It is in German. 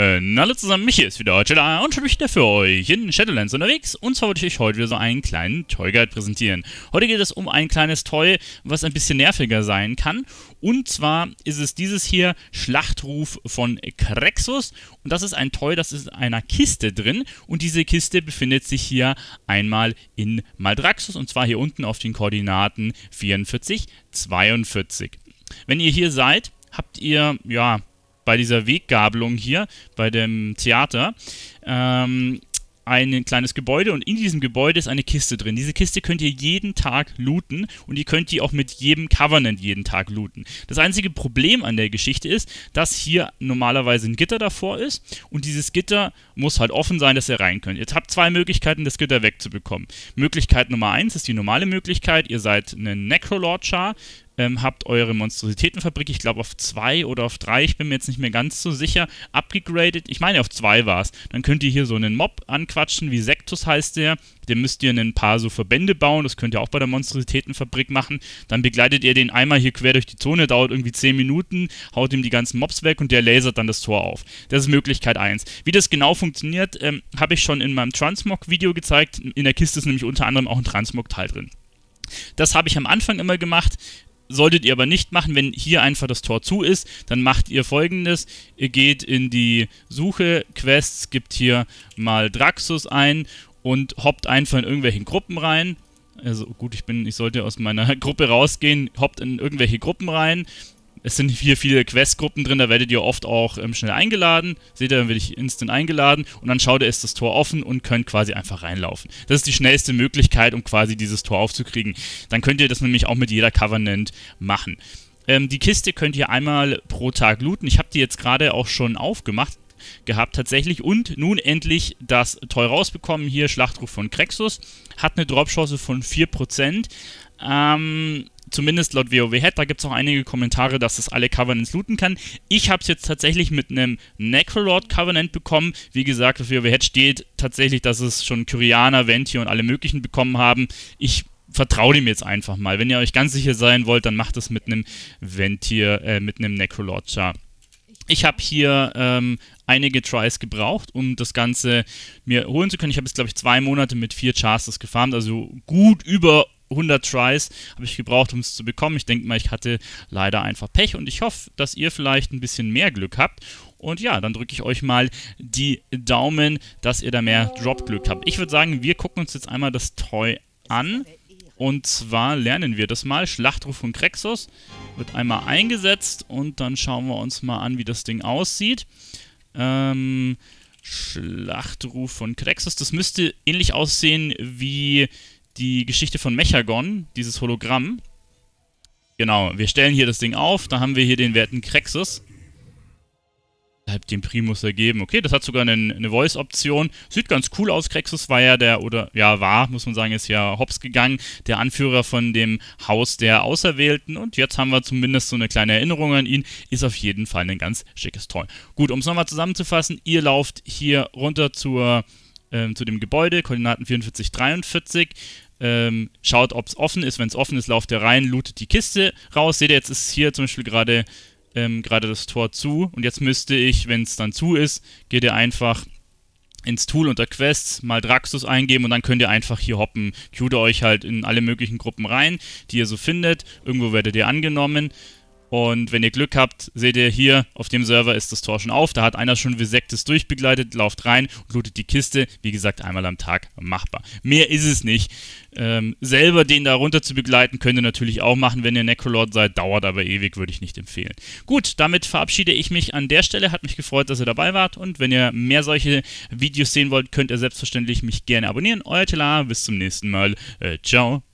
Äh, hallo zusammen, mich hier ist wieder heute da und schon wieder für euch in Shadowlands unterwegs. Und zwar wollte ich euch heute wieder so einen kleinen Toy Guide präsentieren. Heute geht es um ein kleines Toy, was ein bisschen nerviger sein kann. Und zwar ist es dieses hier, Schlachtruf von Krexus. Und das ist ein Toy, das ist in einer Kiste drin. Und diese Kiste befindet sich hier einmal in Maldraxus. Und zwar hier unten auf den Koordinaten 44, 42. Wenn ihr hier seid, habt ihr, ja, bei dieser Weggabelung hier, bei dem Theater, ähm, ein kleines Gebäude und in diesem Gebäude ist eine Kiste drin. Diese Kiste könnt ihr jeden Tag looten und ihr könnt die auch mit jedem Covenant jeden Tag looten. Das einzige Problem an der Geschichte ist, dass hier normalerweise ein Gitter davor ist und dieses Gitter muss halt offen sein, dass ihr rein könnt. Jetzt habt zwei Möglichkeiten, das Gitter wegzubekommen. Möglichkeit Nummer eins ist die normale Möglichkeit, ihr seid ein Necrolord-Char, ähm, habt eure Monstrositätenfabrik, ich glaube auf zwei oder auf drei, ich bin mir jetzt nicht mehr ganz so sicher, abgegradet. Ich meine, auf zwei war es. Dann könnt ihr hier so einen Mob anquatschen, wie Sektus heißt der. Den müsst ihr in ein paar so Verbände bauen, das könnt ihr auch bei der Monstrositätenfabrik machen. Dann begleitet ihr den einmal hier quer durch die Zone, dauert irgendwie 10 Minuten, haut ihm die ganzen Mobs weg und der lasert dann das Tor auf. Das ist Möglichkeit 1. Wie das genau funktioniert, ähm, habe ich schon in meinem Transmog-Video gezeigt. In der Kiste ist nämlich unter anderem auch ein Transmog-Teil drin. Das habe ich am Anfang immer gemacht, solltet ihr aber nicht machen, wenn hier einfach das Tor zu ist, dann macht ihr folgendes. Ihr geht in die Suche, Quests, gibt hier mal Draxus ein und hoppt einfach in irgendwelchen Gruppen rein. Also gut, ich bin, ich sollte aus meiner Gruppe rausgehen, hoppt in irgendwelche Gruppen rein, es sind hier viele Questgruppen drin, da werdet ihr oft auch ähm, schnell eingeladen. Seht ihr, dann werde ich instant eingeladen und dann schaut ihr, ist das Tor offen und könnt quasi einfach reinlaufen. Das ist die schnellste Möglichkeit, um quasi dieses Tor aufzukriegen. Dann könnt ihr das nämlich auch mit jeder Covenant machen. Ähm, die Kiste könnt ihr einmal pro Tag looten. Ich habe die jetzt gerade auch schon aufgemacht gehabt tatsächlich und nun endlich das Toy rausbekommen hier, Schlachtruf von Krexus, hat eine Dropchance von 4%. Ähm, zumindest laut WoW Head, da gibt es auch einige Kommentare, dass das alle Covenants looten kann. Ich habe es jetzt tatsächlich mit einem Necrolord Covenant bekommen. Wie gesagt, auf WoW Head steht tatsächlich, dass es schon Kyrianer, Venti und alle möglichen bekommen haben. Ich vertraue dem jetzt einfach mal. Wenn ihr euch ganz sicher sein wollt, dann macht es mit einem Ventier, äh, mit einem Necrolord Char. Ich habe hier ähm, einige Tries gebraucht, um das Ganze mir holen zu können. Ich habe jetzt, glaube ich, zwei Monate mit vier Chars das gefarmt, also gut über 100 Tries habe ich gebraucht, um es zu bekommen. Ich denke mal, ich hatte leider einfach Pech und ich hoffe, dass ihr vielleicht ein bisschen mehr Glück habt. Und ja, dann drücke ich euch mal die Daumen, dass ihr da mehr Drop-Glück habt. Ich würde sagen, wir gucken uns jetzt einmal das Toy an. Und zwar lernen wir das mal. Schlachtruf von Krexus wird einmal eingesetzt und dann schauen wir uns mal an, wie das Ding aussieht. Ähm, Schlachtruf von Krexus. Das müsste ähnlich aussehen wie die Geschichte von Mechagon, dieses Hologramm. Genau, wir stellen hier das Ding auf, da haben wir hier den werten Krexus. Halb den Primus ergeben. Okay, das hat sogar einen, eine Voice-Option. Sieht ganz cool aus. Krexus war ja der, oder ja, war, muss man sagen, ist ja hops gegangen, der Anführer von dem Haus der Auserwählten. Und jetzt haben wir zumindest so eine kleine Erinnerung an ihn. Ist auf jeden Fall ein ganz schickes Toy. Gut, um es nochmal zusammenzufassen, ihr lauft hier runter zur ähm, zu dem Gebäude, Koordinaten 44, 43 ähm, schaut, ob es offen ist. Wenn es offen ist, lauft ihr rein, lootet die Kiste raus. Seht ihr, jetzt ist hier zum Beispiel gerade ähm, das Tor zu. Und jetzt müsste ich, wenn es dann zu ist, geht ihr einfach ins Tool unter Quests mal Draxus eingeben und dann könnt ihr einfach hier hoppen. Cude euch halt in alle möglichen Gruppen rein, die ihr so findet. Irgendwo werdet ihr angenommen. Und wenn ihr Glück habt, seht ihr hier, auf dem Server ist das Tor schon auf. Da hat einer schon Visektes durchbegleitet, lauft rein und lootet die Kiste. Wie gesagt, einmal am Tag machbar. Mehr ist es nicht. Ähm, selber den da runter zu begleiten, könnt ihr natürlich auch machen, wenn ihr Necrolord seid. Dauert aber ewig, würde ich nicht empfehlen. Gut, damit verabschiede ich mich an der Stelle. Hat mich gefreut, dass ihr dabei wart. Und wenn ihr mehr solche Videos sehen wollt, könnt ihr selbstverständlich mich gerne abonnieren. Euer Tela, bis zum nächsten Mal. Äh, ciao.